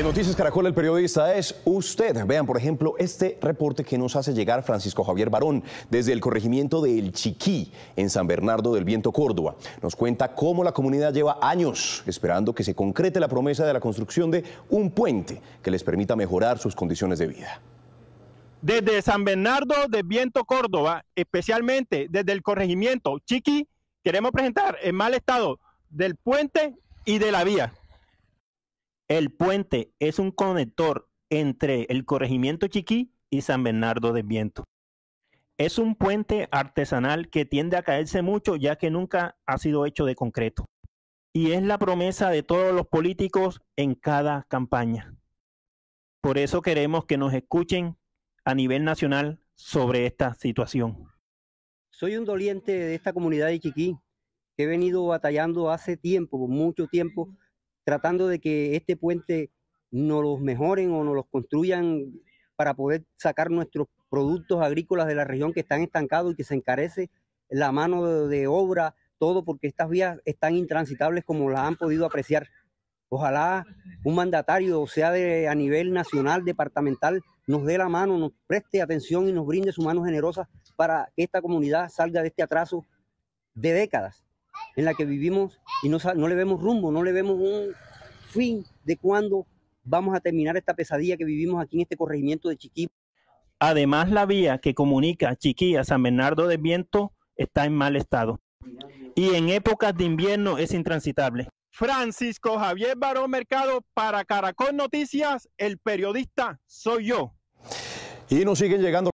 En eh, Noticias Caracol, el periodista es usted. Vean, por ejemplo, este reporte que nos hace llegar Francisco Javier Barón desde el corregimiento de El Chiquí, en San Bernardo del Viento, Córdoba. Nos cuenta cómo la comunidad lleva años esperando que se concrete la promesa de la construcción de un puente que les permita mejorar sus condiciones de vida. Desde San Bernardo del Viento, Córdoba, especialmente desde el corregimiento Chiqui, queremos presentar el mal estado del puente y de la vía. El puente es un conector entre el corregimiento Chiquí y San Bernardo de Viento. Es un puente artesanal que tiende a caerse mucho ya que nunca ha sido hecho de concreto. Y es la promesa de todos los políticos en cada campaña. Por eso queremos que nos escuchen a nivel nacional sobre esta situación. Soy un doliente de esta comunidad de Chiquí, que he venido batallando hace tiempo, mucho tiempo, tratando de que este puente nos los mejoren o nos los construyan para poder sacar nuestros productos agrícolas de la región que están estancados y que se encarece la mano de, obra, todo porque estas vías están intransitables como las han podido apreciar. Ojalá un mandatario, sea, de, a nivel nacional, departamental, nos dé la mano, nos preste atención y nos brinde su mano generosa para que esta comunidad salga de este atraso de décadas en la que vivimos y no, no le vemos rumbo, no le vemos un fin de cuándo vamos a terminar esta pesadilla que vivimos aquí en este corregimiento de Chiquí. Además, la vía que comunica Chiquí a San Bernardo de Viento está en mal estado y en épocas de invierno es intransitable. Francisco Javier Barón Mercado para Caracol Noticias, el periodista soy yo. Y nos siguen llegando.